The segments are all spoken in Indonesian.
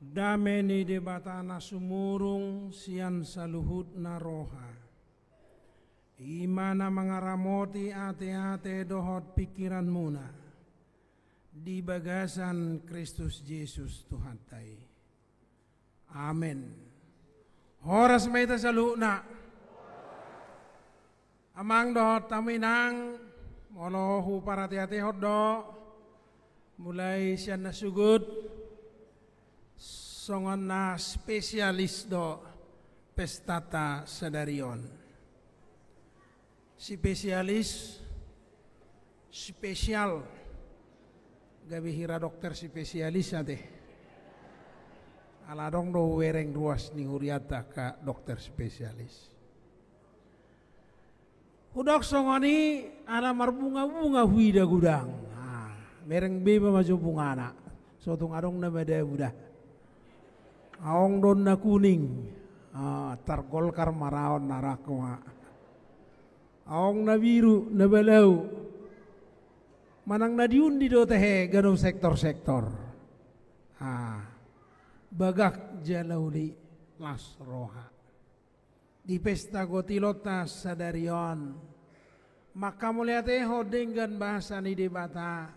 dameni de batana sumurung sian saluhut naroha imana mangaramoti ate-ate dohot pikiran muna di bagasan Kristus Yesus Tuhan tai amin horas meita saluhna. amang dohot taminang molohu para ate-ate hot do mulai sian nasugut songon na spesialis do pestata Si Spesialis spesial gabi hira dokter spesialis ate. Aladong do wereng ruas ni huriata ka dokter spesialis. Hudak songoni ada marbunga-bunga huida gudang. Ah, mereng beba maju anak. So tung adong na beda budak aong don na kuning ah, kar maraon narakwa aong ah. na biru na balaw manang na diundi do tehe ganong sektor-sektor ah, bagak jalauli las roha di pesta gotilota sadarion maka mulia teho dengan bahasa ni debata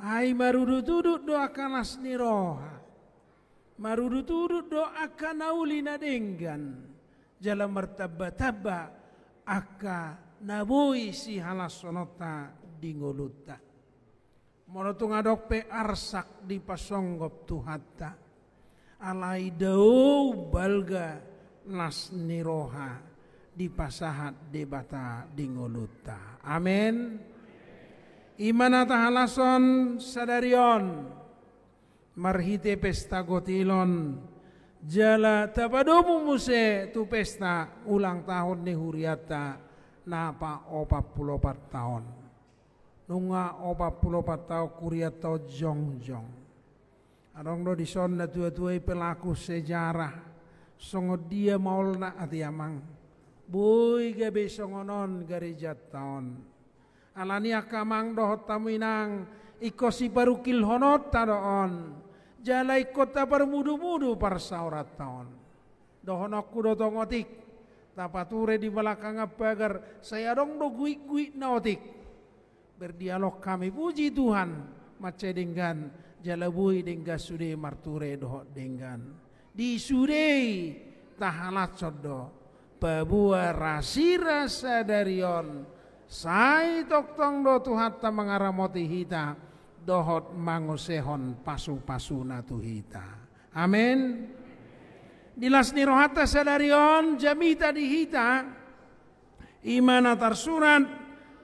ai marudutudut duduk doakan ni roha maruruturu doaka naulina denggan jala martaba-taba aka naboi si halasonota dingoluta morotung adokpe arsak di pasonggop tuhatta alai dau balga niroha di pasahat debata di dingoluta amin imanata halason sadarion marhite pesta gotilon jala tapadomu muse tu pesta ulang tahun ni huriata napa opa puluh empat tahun nunga opa puluh empat tahun kuriato jong jong adong do dison na tua tua pelaku sejarah songo dia maulna amang bui gabe songonon gereja tahun alani akamang dohot taminang ikosi baru kilhonot taron jalai kota par mudu mudu par saurat taon dohonok kudo tongotik tapature di belakang agar saya dong do gui gui naotik berdialog kami puji Tuhan mace dengan jalabui dengan sude marture doh dengan di sude tahalat sodo pabua rasi rasa darion Sai tok tong do tuhat ta mangaramoti hita dohot mangosehon pasu-pasu natuhita. Amin. Dilas nirohata sadarion jamita dihita. Imana tarsurat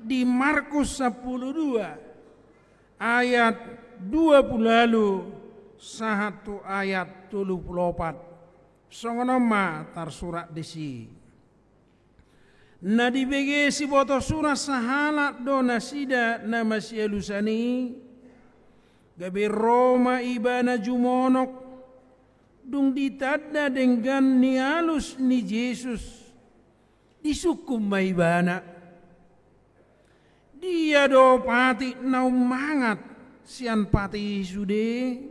di Markus 12 ayat 20 lalu satu ayat 24. Songonoma tarsurat disi. Na dibege si boto surah sahalat do nasida nama sielusani gabe roma ibana jumonok dung ditadda dengan ni alus ni Yesus disukum maibana dia do pati mangat sian pati sude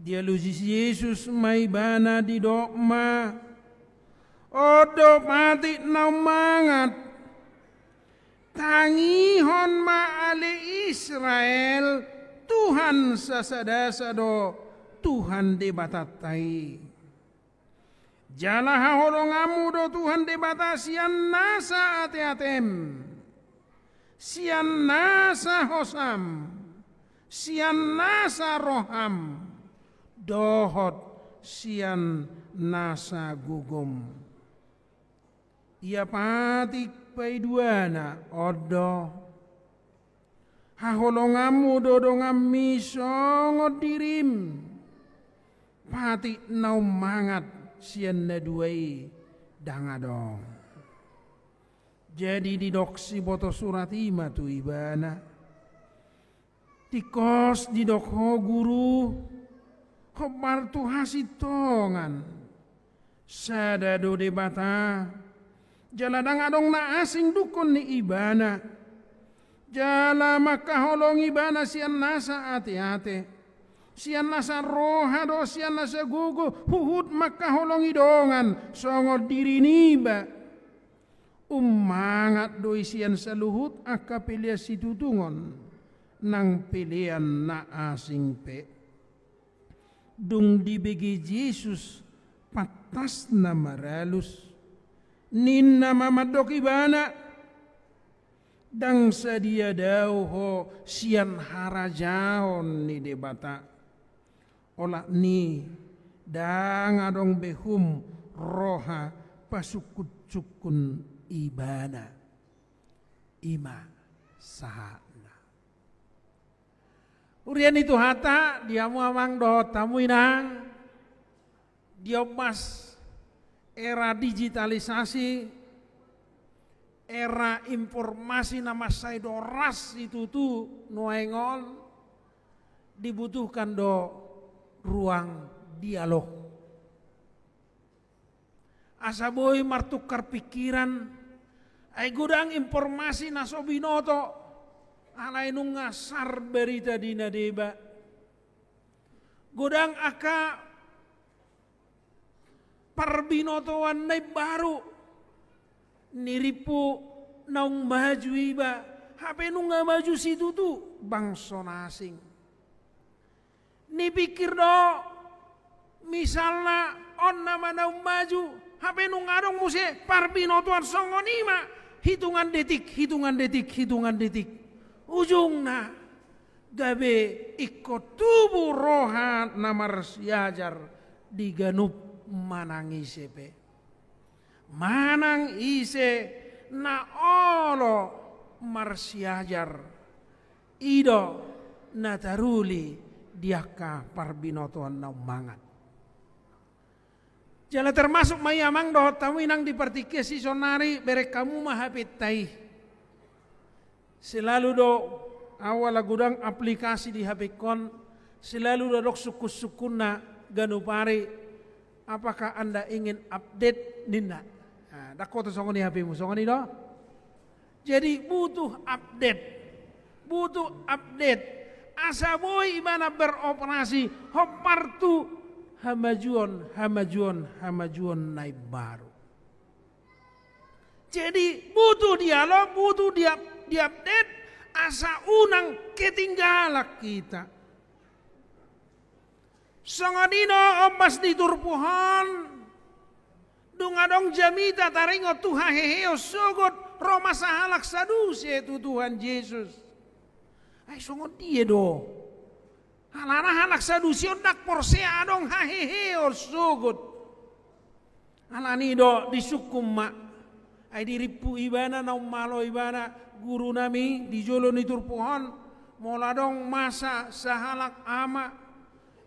dia luzis Yesus maibana di dogma odo pati mangat hon ma ale Israel Tuhan sasada-sado Tuhan debatatai Jalaha holongamu do Tuhan debatasian nasa ate-atem Sian nasa hosam Sian nasa roham Dohot sian nasa gugum Ia patik paiduana odo haholongamu dodongam misong dirim pati nau mangat sian danga dangadong jadi didoksi boto surat ima tu ibana tikos didokho guru kobar tu hasitongan sada do debata jaladang adong na asing dukun ni ibana jala makaholong ibana sian nasa ate-ate sian nasa roha do sian nasa gugu huhut makaholong idongan songo diri niba umangat doi sian seluhut aka pilihan situtungon nang pilihan na asing pe dung dibegi Yesus patas na maralus ninna mamadoki ibana, dang sadia dauho sian harajaon ni debata ola ni dang adong behum roha pasukut cukun ibana ima sahana urian itu hata dia muamang doh tamuinang dia mas era digitalisasi, era informasi nama Saidoras itu tuh nuengol, dibutuhkan do ruang dialog. Asaboy martukar pikiran, ay gudang informasi nasobinoto, alai nungasar berita dina deba. Gudang akak parbinotoan naib baru pu naung maju iba HP nu nga maju situ tu bangson asing pikir do misalnya on nama naung maju HP nu ngarong muse parbinotowan songonima hitungan detik hitungan detik hitungan detik ujungna gabe ikut tubuh rohan namar siajar diganup manang isepe. Manang ise na olo marsiajar ido na taruli diakka parbinotoan na umangat. Jala termasuk mayamang doh tawinang dipertike si sonari berek kamu mahapit tai. Selalu do awal gudang aplikasi di HP kon selalu do dok suku-sukunna ganupari Apakah Anda ingin update Ninda? Nah, tersongon songoni HP-mu, songoni do. Jadi butuh update. Butuh update. Asa boy mana beroperasi. Hopartu hamajuan hamajuan hamajuan naik baru. Jadi butuh dialog, butuh dia diupdate. Asa unang ketinggalan kita. Sangadina turpuhan, Dunga dong jamita taringo tuha heheo sogot Roma sahalak sadus yaitu Tuhan Yesus. Ay songot dia do. Halana halak sadus dak porsea adong heheo sogot. Alani do disukum mak. Ay diripu ibana nau malo ibana guru nami ni turpuhan. dong masa sahalak ama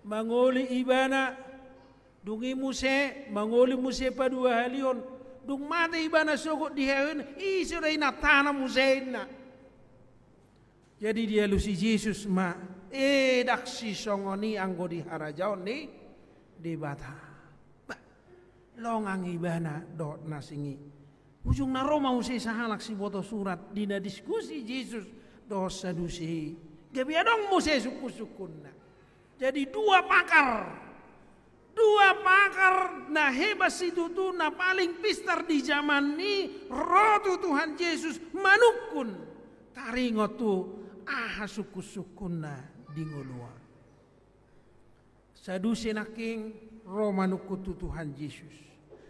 mangoli ibana dungi muse mangoli muse padua halion dung mata ibana sogo diheun i reina ina tanam jadi dia lusi Yesus ma eh si songoni anggo di harajaon ni di bata longang ibana dot nasingi ujung na Roma usai sahalak si boto surat dina diskusi Yesus dosa dusi gabiadong muse suku jadi dua pakar. Dua pakar nah hebat situ tuh nah paling pister di zaman ini tu Tuhan Yesus manukun taringot tuh ah suku sukuna Sadu Sadusi naking manukutu Tuhan Yesus.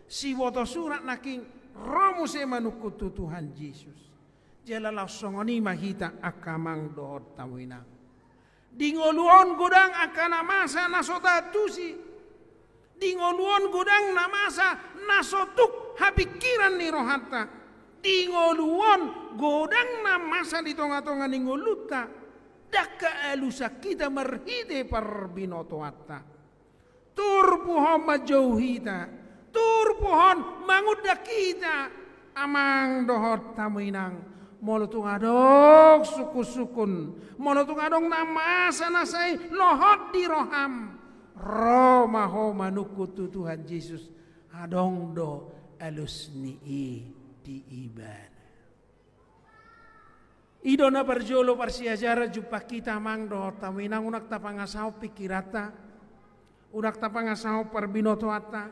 Si Siwoto surat naking roh romuse manukutu Tuhan Yesus. Jalalah songoni mahita akamang dohot tawinang dingoluon godang nama masa nasota tusi dingoluon godang namasa masa nasotuk habikiran ni di dingoluon godang namasa di tonga-tonga ningoluta daka elusa kita merhide parbinoto atta turpuhon majauhita turpuhon mangudda kita amang dohot tamuinang Molo ngadong suku-sukun. Molo ngadong nama sana saya lohot di roham. Romaho tu Tuhan Yesus. Adong do i di iban. Idona parjolo parsiajara jumpa kita mang mangdo taminang unak tapangasau pikirata. Unak tapangasau perbinotoata.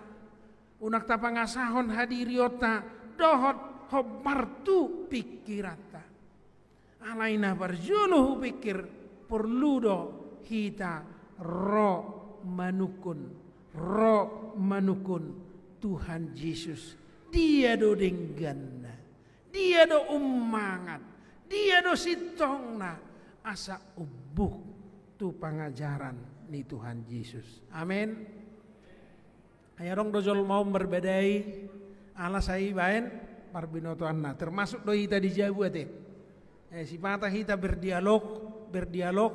Unak tapangasahon hadiriota. Dohot khobartu pikirata alaina barjunuhu pikir perlu do hita ro manukun ro manukun Tuhan Yesus dia do dengganna dia do umangat dia do sitongna asa ubuh tu pengajaran ni Tuhan Yesus amin Ayah dong dojol mau berbedai Allah saya bain Marbinoto Anna termasuk doi tadi jabu ate eh, si mata kita berdialog berdialog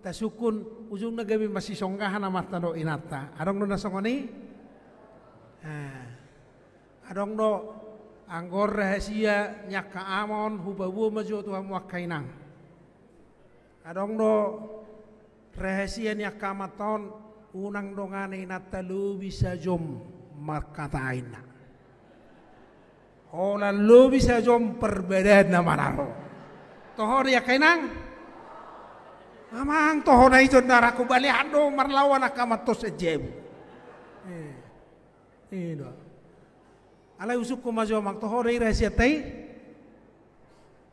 tasukun ujung gabi masih songkahan amat tano inata adong do songoni eh, adong do anggor rahasia nyakka amon hubabu maju tuha kainang adong do rahasia nyakka maton unang dongane lu bisa jom markata markatain Ola lo bisa jom perbedaan nama naro. Tohor ya kainang. Amang tohor na itu naraku balik hando marlawan akamatos ejem. Eh. Ino. Eh, ala usuk kuma jom mang tohor ira rahasia tei.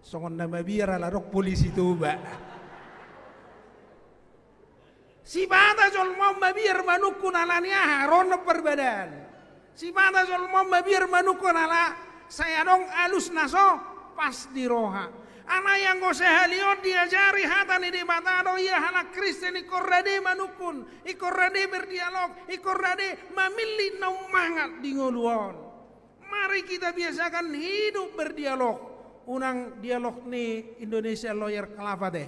Songon nama biar ala rok polisi ba. Si bata jol mau mabir manukun alania haron perbedaan. Si bata jol mau mabir manukun ala saya dong alus naso pas di roha. Iya, anak yang go sehalio diajari hatan di batado ia hana kristen manupun manukun rade berdialog rade memilih naumangat di ngoluon mari kita biasakan hidup berdialog unang dialog nih Indonesia lawyer kelapa deh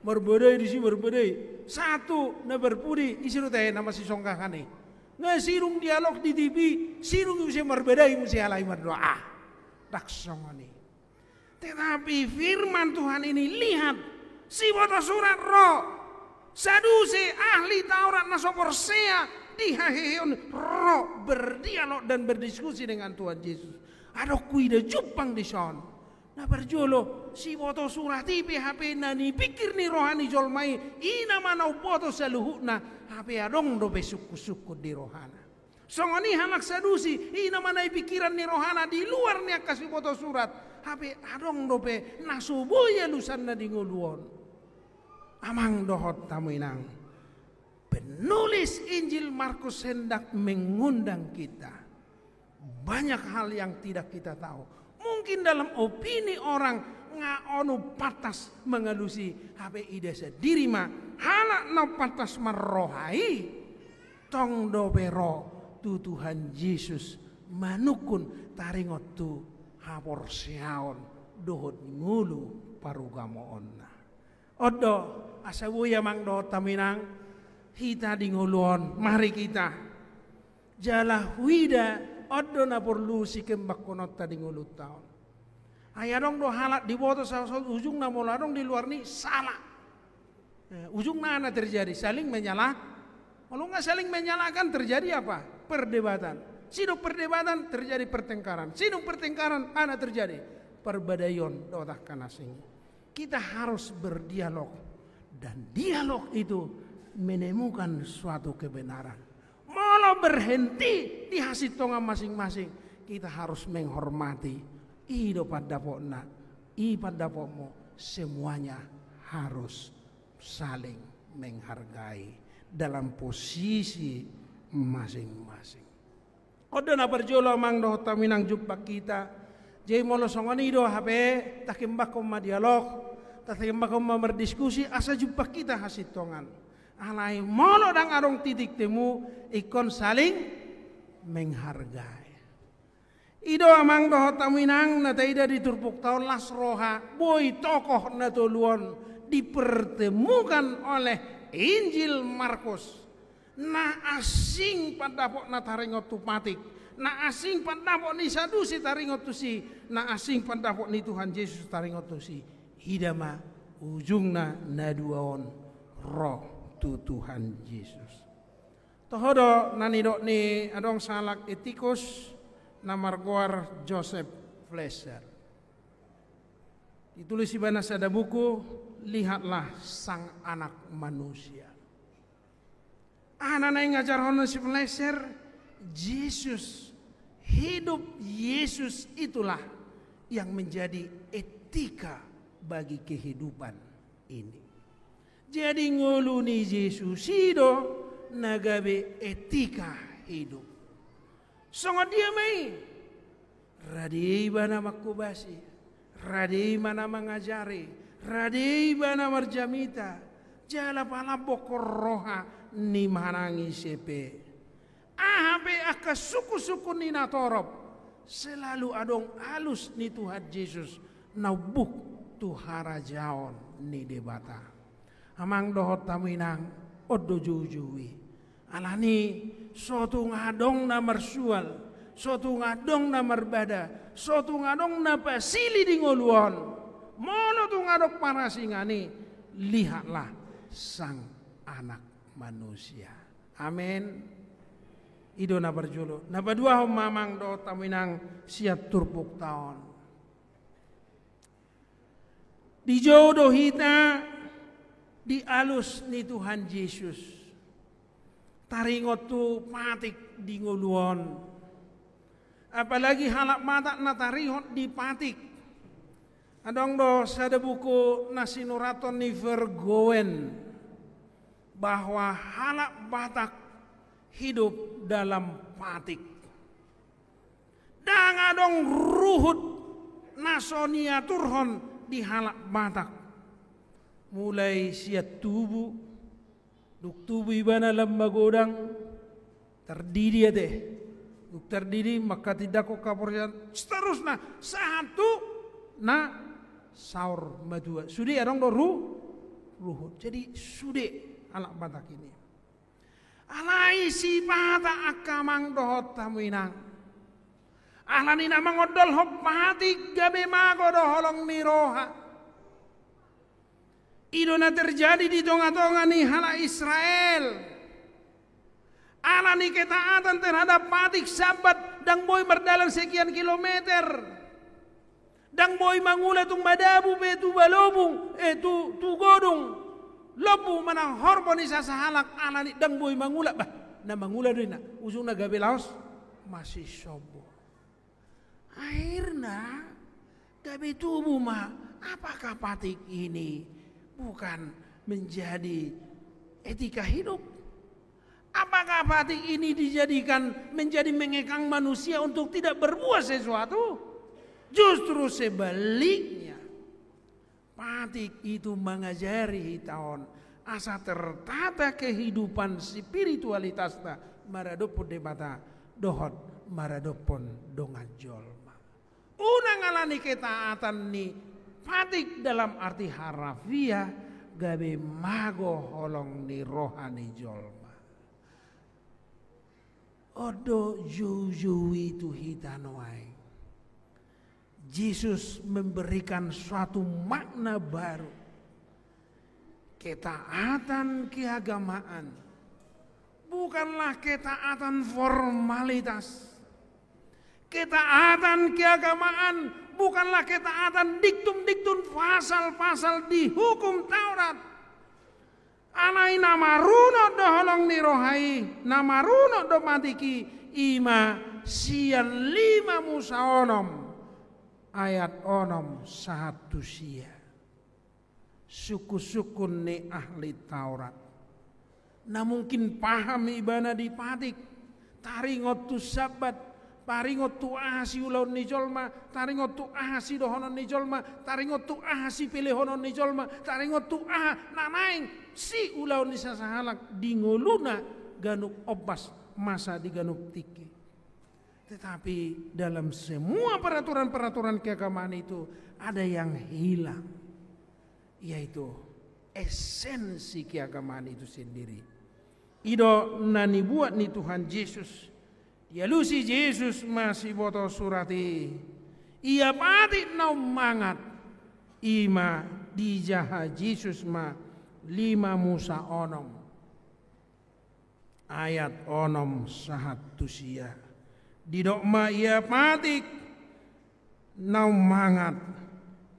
berbudai di sini satu na berbudi isiru teh nama si songkakane sirung dialog di TV sirung usia berbudai musi halai berdoa taksongoni. Tetapi firman Tuhan ini lihat si surat roh sadusi ahli Taurat di dihaheon roh berdialog dan berdiskusi dengan Tuhan Yesus. Ada kuida jupang di sana. Nah berjolo si boto surah tipe HP nani pikir nih rohani jolmai ina manau seluhuk na HP adong dobe suku-suku di rohana. Songo ni hanak sadusi, ina mana pikiran ni rohana di luar ni kasih foto surat. Habe adong dope ya lusan di nguluon. Amang dohot tamu inang. Penulis Injil Markus hendak mengundang kita. Banyak hal yang tidak kita tahu. Mungkin dalam opini orang onu patas mengelusi HP ide sendiri mah halak no patas merohai tong roh waktu Tuhan Yesus manukun taringot tu hapor siaon dohot ngulu onna. Odo ya mang do taminang kita di nguluon mari kita jalah wida odo na perlu si kembak konot tadi ngulut tahun ayah dong do halat di bawah ujung na mula di luar ni salah eh, ujung mana terjadi saling menyalah kalau nggak saling menyalahkan terjadi apa perdebatan. Sidung perdebatan terjadi pertengkaran. Sidung pertengkaran anak terjadi perbedaian otak kanasing. Kita harus berdialog dan dialog itu menemukan suatu kebenaran. Malah berhenti di hasil tonga masing-masing. Kita harus menghormati hidup pada pokna, i pada pokmo. Semuanya harus saling menghargai dalam posisi masing-masing. Odo na perjolo mang doh taminang jumpa kita. Jadi molo songoni do hape kau koma dialog, kau koma berdiskusi asa jumpa kita hasitongan. Alai molo dang arong titik temu ikon saling menghargai. Ido amang doh taminang na taida diturpuk tahun las roha, boy tokoh na toluon dipertemukan oleh Injil Markus na asing pandapok na taringot tupatik na asing pandapok ni sadusi taringot si na asing pandapok ni Tuhan Yesus taringot si hidama ujungna naduaon roh tu Tuhan Yesus tohodo nanidok ni adong salak etikus namargoar Joseph Fleischer ditulis di ada buku lihatlah sang anak manusia Anak-anak ngajar hono si belajar Yesus hidup Yesus itulah yang menjadi etika bagi kehidupan ini. Jadi nguluni Yesus hidup nagabe etika hidup. Songo dia mai. Radei bana makubasi. Radei mana mengajari. Radei bana marjamita. Jala pala bokor roha ni marangi sepe ahabe aka suku-suku ni natorop selalu adong alus ni Tuhan Yesus nabuk tu harajaon ni debata amang dohot taminang odo jujui alani suatu ngadong na mersual Suatu ngadong na merbada Suatu ngadong na pasili di ngoluon mono tu ngadok para singani lihatlah sang anak manusia. Amin. Ido na berjulu. Na berdua ho mamang do taminang siat turpuk tahun. Di jodoh kita di alus ni Tuhan Yesus. Taringot tu patik di nguluon. Apalagi halak mata na taringot di patik. Adong do sada buku nasinuraton ni Vergoen bahwa Halak Batak hidup dalam patik. adong ruhut nasonia turhon di Halak Batak. Mulai siat tubuh, duk tubuh ibana lemba godang, terdiri deh. Ya duk terdiri maka tidak kok kapurjan. Seterusnya satu na saur madua. sudah ya arong do ruh ruhut. Jadi sudah anak badak ini. Alai sifata akamang dohot tamuinang. Alani nama mengodol hok pahati gabe mago doholong niroha. Idona terjadi di tonga-tonga nih hala Israel. Alani ketaatan terhadap patik sabat dan boy berdalam sekian kilometer. Dang boy mangula tung madabu betu balobung, eh tu tu godung, lobu manang hormoni sahalak anani dang boy mangula bah na mangula din na usung na laos masih sobo akhirna gabi tubuh ma apakah patik ini bukan menjadi etika hidup apakah patik ini dijadikan menjadi mengekang manusia untuk tidak berbuat sesuatu justru sebaliknya Patik itu mengajari hitaon asa tertata kehidupan spiritualitas ta maradopun debata dohot maradopun unang Una ngalani ketaatan ni patik dalam arti harafiah gabe mago holong ni rohani jolma. Odo jujui itu hitanoai Yesus memberikan suatu makna baru. Ketaatan keagamaan bukanlah ketaatan formalitas. Ketaatan keagamaan bukanlah ketaatan diktum-diktum pasal-pasal di hukum Taurat. Anai Runo doholong nirohai do matiki ima sian lima musaonom ayat onom sahadusia suku-suku ne ahli Taurat Nah mungkin paham ibana dipatik, padik taringot tu sabat taringot tu ahasi ulaun ni jolma taringot tu ahasi dohonon ni jolma taringot tu ahasi pilihonon ni jolma taringot tu ah nanaing si ulaun ni sasahalak dingoluna ganuk obas masa diganuk tiki tetapi dalam semua peraturan-peraturan keagamaan itu ada yang hilang. Yaitu esensi keagamaan itu sendiri. Ido nani buat ni Tuhan Yesus. Ya lu Yesus masih boto surati. Ia pati nau mangat. Ima dijaha Yesus ma lima Musa onom. Ayat onom sahat tusia di dokma ia patik mangat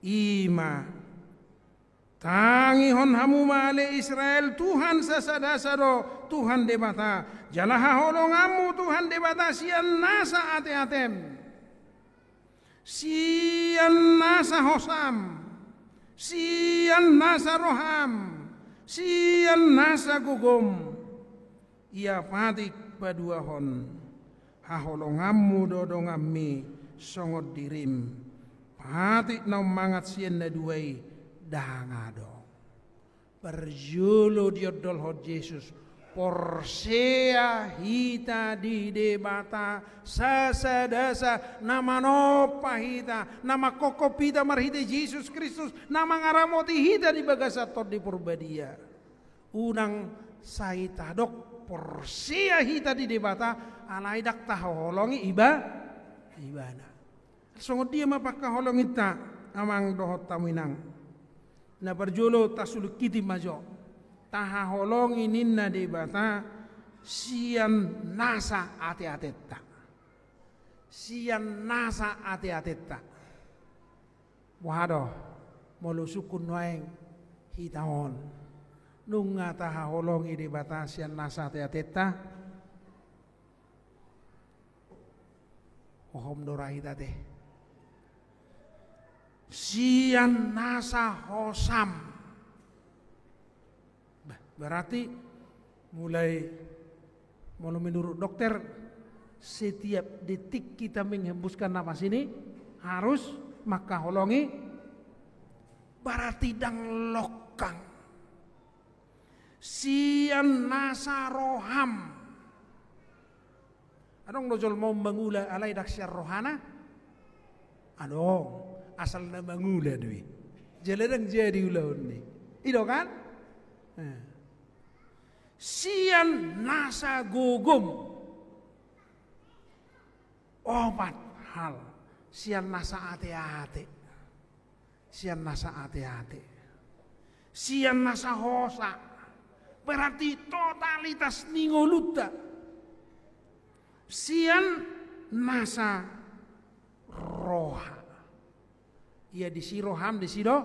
ima tangi hon hamu male Israel Tuhan sasada sado Tuhan debata jalaha holongamu Tuhan debata sian nasa ate atem sian nasa hosam sian nasa roham sian nasa gugum ia patik padua hon haholo ngammu songot ngammi dirim hati na mangat sien na duway dangado berjulu diodol hod Yesus porsea hita di debata sasa dasa nama nopa hita nama kokopita marhita Yesus Kristus nama ngaramoti hita di bagasa tor di purbadia unang saita dok porsiahi tadi debata anai dak taholongi holongi iba ibana songo dia ma pakka holongi ta amang dohot taminang na parjolo tasul kiti majo taha holongi ninna debata sian nasa ate atetta sian nasa ate atetta wahado molusukun noeng hitaon nunga taha holongi di batasian nasa tea teta ohom doraida teh sian nasa hosam berarti mulai mau menurut dokter setiap detik kita menghembuskan nafas ini harus maka holongi berarti dang lokang sian nasaroham. Anong rojol mau mangula alai daksya rohana? Anong asal na mangula dui Jaladang jadi ulaon ni. Ito kan? Sian nasa gugum. Opat hal. Sian nasa ate-ate. Sian nasa ate-ate. Sian nasa hosa berarti totalitas ningoluta sian nasa roha ya di si roham di do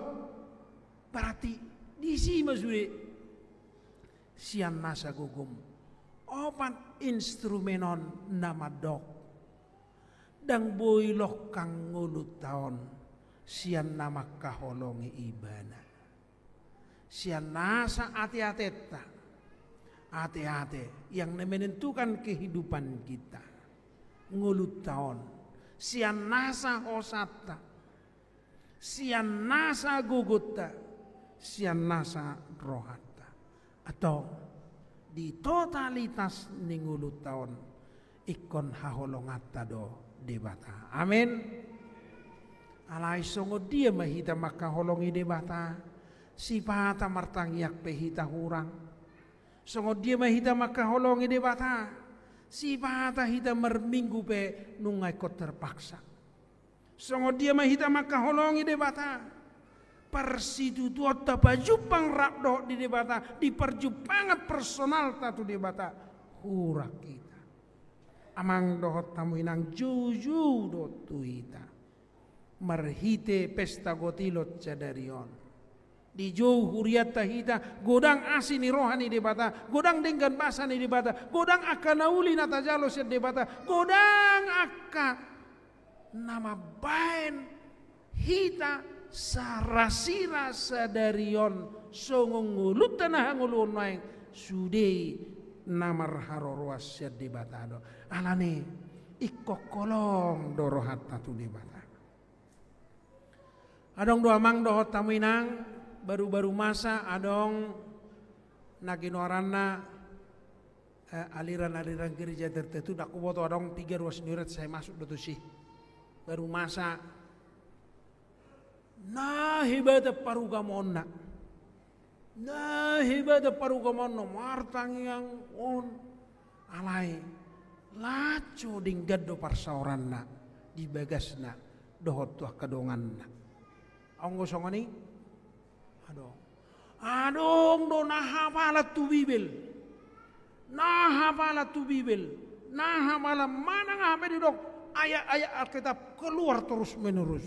berarti di si masuri sian nasa gugum opat instrumenon nama dok dang boilok kang ngulut taon sian nama kaholongi ibana Sianasa ati-ateta. Hati-hati yang menentukan kehidupan kita. Ngulut tahun. Sianasa hosata. Sianasa gugutta. Sianasa rohata. Atau di totalitas ngulut tahun. Ikon haholongata do debata. Amin. Alay songo dia mahita maka holongi debata. Si pata martang yak pehita hurang songo dia mahita maka holongi debata. bata pata hita merminggu pe nungai kot terpaksa songo dia mahita maka holongi de bata persitu tuota pajupang rakdo di debata di diperjupangat personal tatu debata hurak kita amang dohot tamu inang juju tu kita merhite pesta gotilot cadarion di jauh huriat tahita godang ni rohani debata godang dengan basani debata godang akan nata jalo set debata godang akan nama bain hita sarasira sadarion songongulu tanah ngulun main sudei nama harorwas set debata do alane ikokolong dorohat tatu debata adong doa mang dohot inang baru-baru masa adong naginoranna eh, aliran-aliran gereja tertentu dak kuboto adong tiga ruas nyuret saya masuk betul sih baru masa nah hebat nak nah hebat parugamonna martang yang on alai laco dinggado parsauranna di bagasna dohot tuah kadonganna onggo songoni Adong do naha bala tu bibel. Naha bala tu bibel. Naha bala mana ngabe dok ayat-ayat Alkitab keluar terus menerus.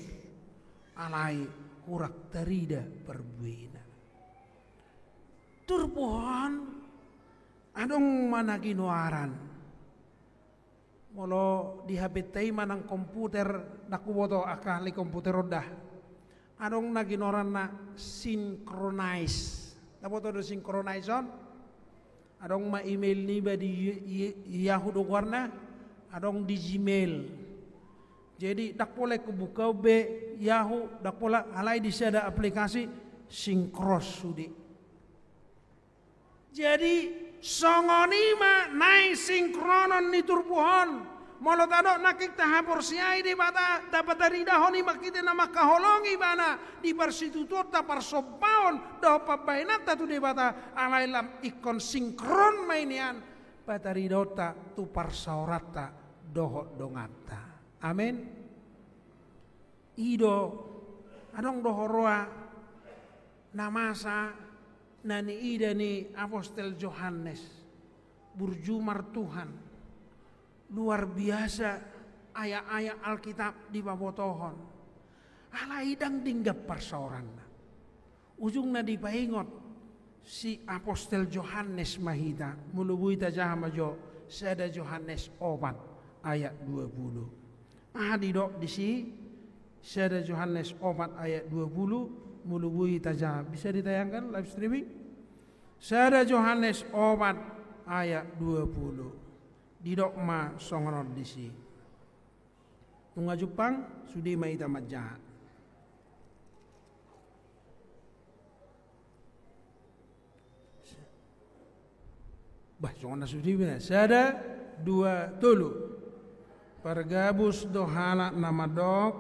Alai kurak terida berbuena. Turpuhan. adong mana ginuaran. Molo di HP manang komputer nakuboto akali komputer rodah Arong naging oran na synchronize. Dapat ada synchronize on? Arong ma email ni ba di Yahoo warna? Arong di Gmail. Jadi dak boleh kebuka b Yahoo, dak boleh alai di sana aplikasi sinkros sudi. Jadi songonima naik sinkronon ni turpuhon. Molo tano nakik tahapor siai di bata dapat dari dahoni makite nama kaholongi bana di bersitutur ta parsobaon doh pabainat tu di bata alailam ikon sinkron mainian bata ridota tu persaurata doho dongata. amen. Ido anong dohoroa namasa nani ida ni apostel Johannes burjumar Tuhan luar biasa ayat-ayat Alkitab di babotohon. Ala idang tinggap persoran. Ujungnya di si Apostel Johannes Mahita mulubui tajam majo seada Johannes obat ayat 20. Ah didok di si seada Johannes obat ayat 20 mulubui tajam Bisa ditayangkan live streaming? seada Johannes obat ayat 20. Di didokma songonor disi tunga Jepang sudi mai tamat jahat bah songon sudi bina sada dua tulu pergabus dohala nama dok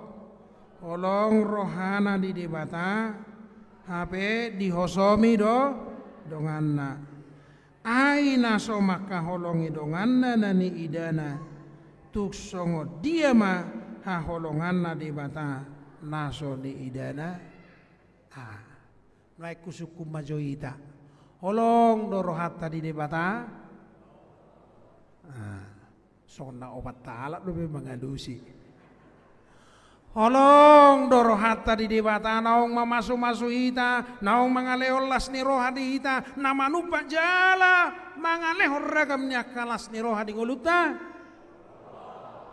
olong rohana di debata HP dihosomi do nak aina soma holongi donganna nani idana tuk songo dia ha holonganna di bata naso di idana a naiku kusuku majoita holong dorohatta hatta di debata ah. sonna obat taala lebih be Olong doro di dewata naung mamasu masu naung naung olas ni roha di nama lupa jala mangalehor ragamnya kalas ni roha di guluta.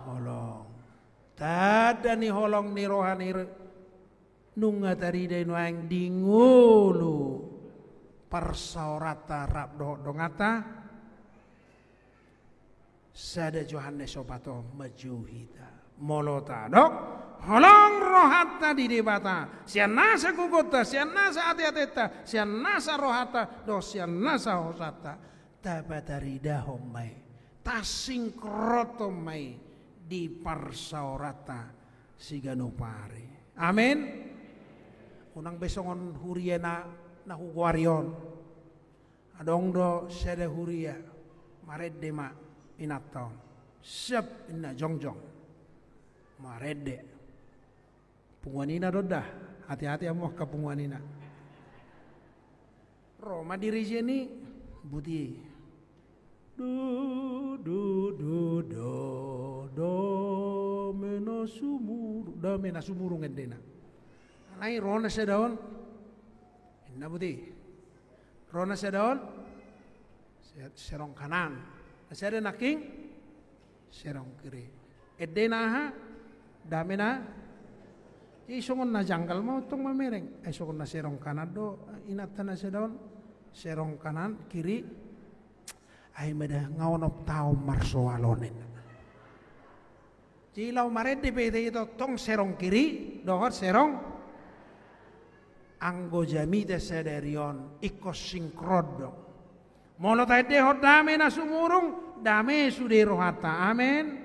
Olong. Tada ni holong ni roha ni nunga tari dai nuang dingulu persaurata rabdo dongata sada Johannes sopato majuhita molota dok holong rohata di debata sian nasa kugota, sian nasa ati atetta sian nasa rohata do sian nasa dari dahomai tasing krotomai di parsaurata siganupari amin unang besongon huriena nahugwarion adong do sede huria maredema inatton siap inna jongjong marede punguanina dodah hati-hati amoh ke punguanina Roma diri sini Budi. du du du do do mena sumur do mena sumur ngendena nai rona sedaon enna Budi. rona sedaon serong kanan Saya ada naking serong kiri edena ha dame na isongon na janggal mau tong mamereng eh, isongon na serong kanan do inatan na sedon serong kanan kiri ay ngawon op tao marsoalonin Jilau maret di pede itu tong serong kiri, dohor serong anggo de sederion ikos sinkrodong. Mono tayo hor dame na sumurung, dame sudero hata. amen.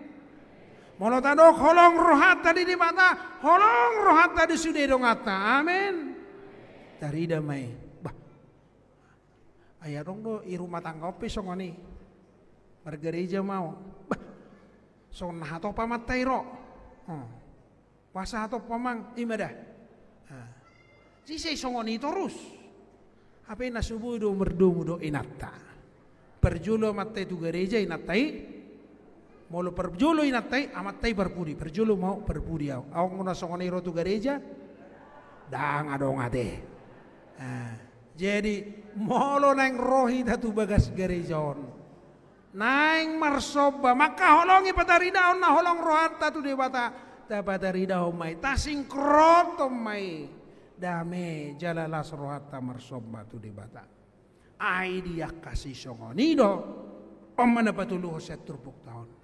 Molotado holong rohat tadi di mata, holong rohat tadi sudah dong dongata. Amin. Dari damai. Bah. Ayah dong do i rumah tangga opi song ani. Margereja mau. Bah. Song nah atau pamat tairo. Hmm. Wasa atau pamang imadah. Hmm. Ah. songoni terus. Apa nasubu do merdu do inatta. Perjulo matai tu gereja inattai Molo perjulu inatai amatai berpuri, perjulu mau berpuri au. Au nguna songoni rotu gereja dang adong ate. Nah, jadi molo neng rohi datu bagas gereja on. Naing marsoba maka holongi patarida on na holong rohata tu dewata ta patarida mai tasing kroto mai dame jalalas rohata marsoba tu dewata. Ai dia kasih do. Om mana patuluh setrupuk tahun.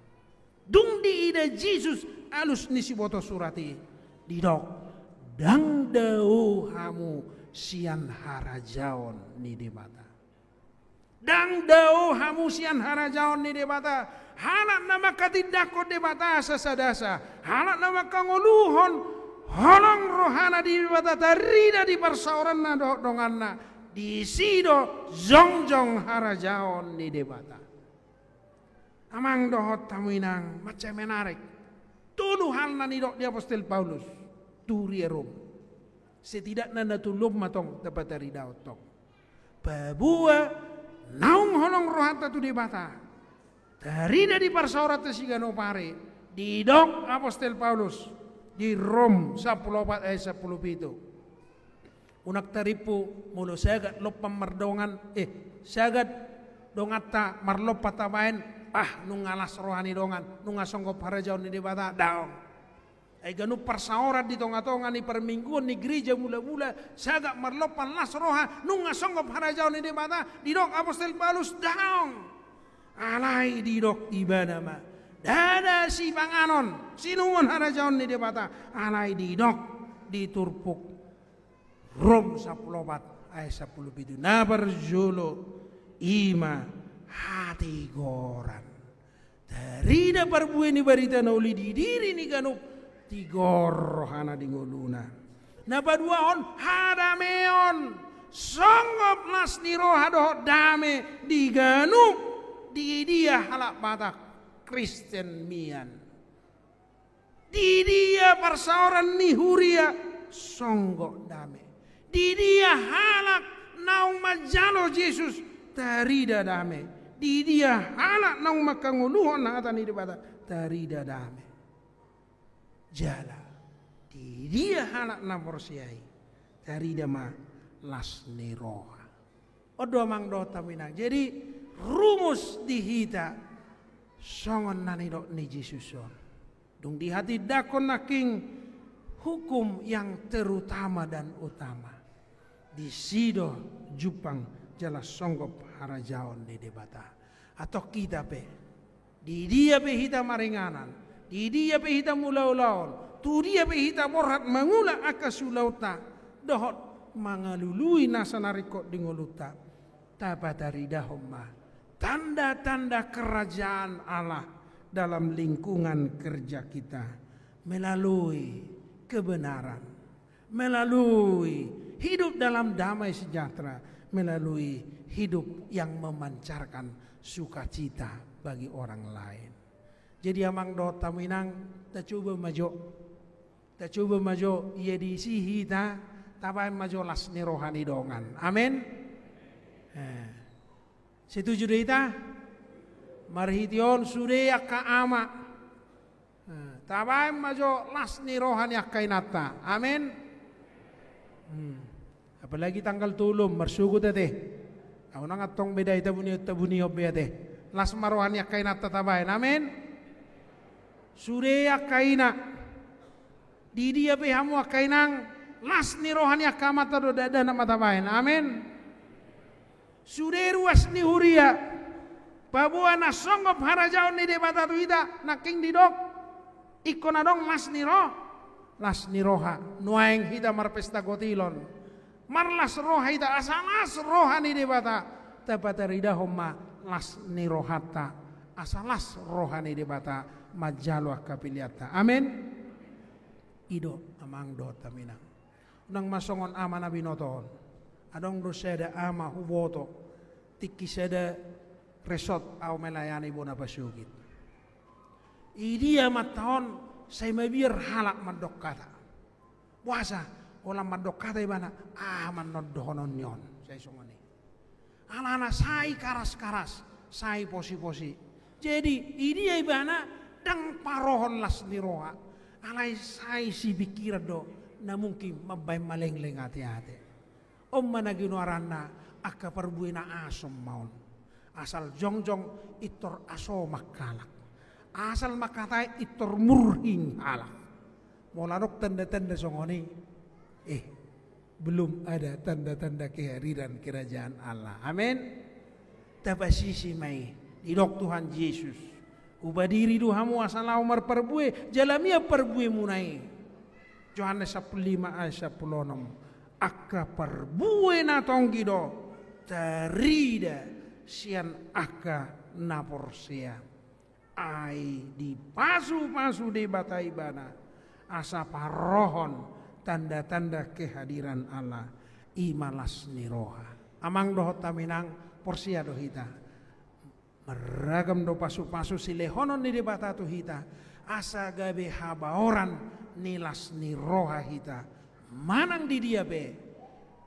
Dung di Jesus alus nisi nisi surati surati, didok dang deu hamu sian harajaon ni debata dang deu hamu sian harajaon ni debata halak nama katidak ko debata sasadasa halak nama kangoluhon holong rohana di debata tarida di persaoran na dongan na di sido zongjong harajaon ni debata amang dohot tamuinang macam menarik nani dok dia apostel Paulus turi Rom setidak nanda tulub matong dapat dari Daud tong babua naung holong rohata tu debata dari dari parsorat ganu pare didok apostel Paulus di Rom 14 ayat 10 itu unak taripu mulu sagat lopam pemerdongan eh sagat dongata patawain ah nung alas rohani dongan asongko para jauh ni dibata daong Ega ganu persaorat di tonga-tonga ni permingguan ni gereja mula-mula saga merlopan las roha asongko para jauh ni dibata didok apostel balus daong alai didok ibadah ma dada si panganon sinuman jauh ni dibata alai didok diturpuk rom sapulobat ay sapulubidu julo ima hati goran. Dari da parbueni barita na uli di diri ni kanu tigor hana di goluna. Napa dua on hadameon songop nas niro hadoh dame di ganu di dia halak batak Kristen mian. Di dia persaoran huria songgok dame. Di dia halak naung majalo Yesus terida dame di anak ana nang makango nang atan di dibada dari Dadame jala dia dia nang porsiai dari Dama Las roha odo mang do taminang jadi rumus dihita songon nani do ni jesus dung di hati dakon naking hukum yang terutama dan utama di sido jupang jelas songgop harajaon di debata atau kita pe di dia pe kita maringanan di dia pe kita laul tu dia pe kita morat mangula akasulauta dohot mangalului nasanarikot dingoluta dari dahoma tanda-tanda kerajaan Allah dalam lingkungan kerja kita melalui kebenaran melalui hidup dalam damai sejahtera melalui hidup yang memancarkan sukacita bagi orang lain. Jadi amang do taminang ta coba maju. Ta coba maju ia sihi ta tabain maju ni rohani dongan. Amin. Eh. Setuju deh ta? Marhition sude akka ama. Eh, Tapai maju las ni rohani akka Amin. Hmm. Apalagi tanggal tulum bersyukur teteh. Auna ngatong beda itu bunyi, itu bunyi obya beda. Las maruhan kainat tatabayan. Amin. Sure yakaina. Didi ya behamu kainang. Las ni rohani yakamata do dada na matabayan. Amin. Sure ruas ni huria. Ya. Babua na songop harajau ni debata tuita. Na king didok. Iko na dong las ni roh. Las ni roha. nuaing hidamar pesta gotilon. Marlas rohaita asalas rohani debata tabata homa las nirohata asalas rohani debata majalwa kapiliata. Amin. Ido amang do tamina. Nang masongon ama nabi noton. Adong do seda ama huboto. Tiki seda resort au melayani bona pasugit. Idia tahun saya mabir halak mendok kata. Puasa Ola madokata ibana aman ah, noddohonon nyon. Saya songoni. Anak-anak sai karas-karas. Sai posi-posi. Jadi ini ya ibana dang parohon las niroa. Alai sai si pikir do. Na mungkin mabay maleng-leng hati-hati. om mana gino na akaparbuin na asom maon. Asal jongjong itor aso makalak. Asal makatai itor murhing halak. Mula nuk tanda-tanda songoni. Eh, belum ada tanda-tanda kehadiran kerajaan Allah. Amin. sisi mai di dok Tuhan Yesus. Ubah diri Ubadiri duhamu Omar umar perbue, jalamia perbuai munai. Johannes 15 ayat 16. Aka perbuai na tonggido terida sian na naporsia. Ai di pasu-pasu di ibana Asa parohon tanda-tanda kehadiran Allah imalas niroha amang doh taminang porsia doh hita meragam do pasu pasu silehonon di debata tu hita asa gabe haba oran nilas niroha hita manang di dia be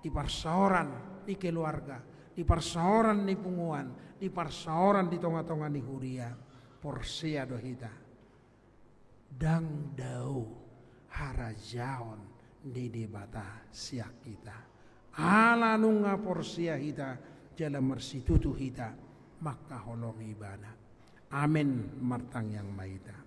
di persoran di keluarga di persoran di punguan di persoran di tonga-tonga di huria porsia doh hita dang dau harajaon dede bata siak kita ala nunga porsia kita jalan mersi tutu kita maka holong ibana amin martang yang maida.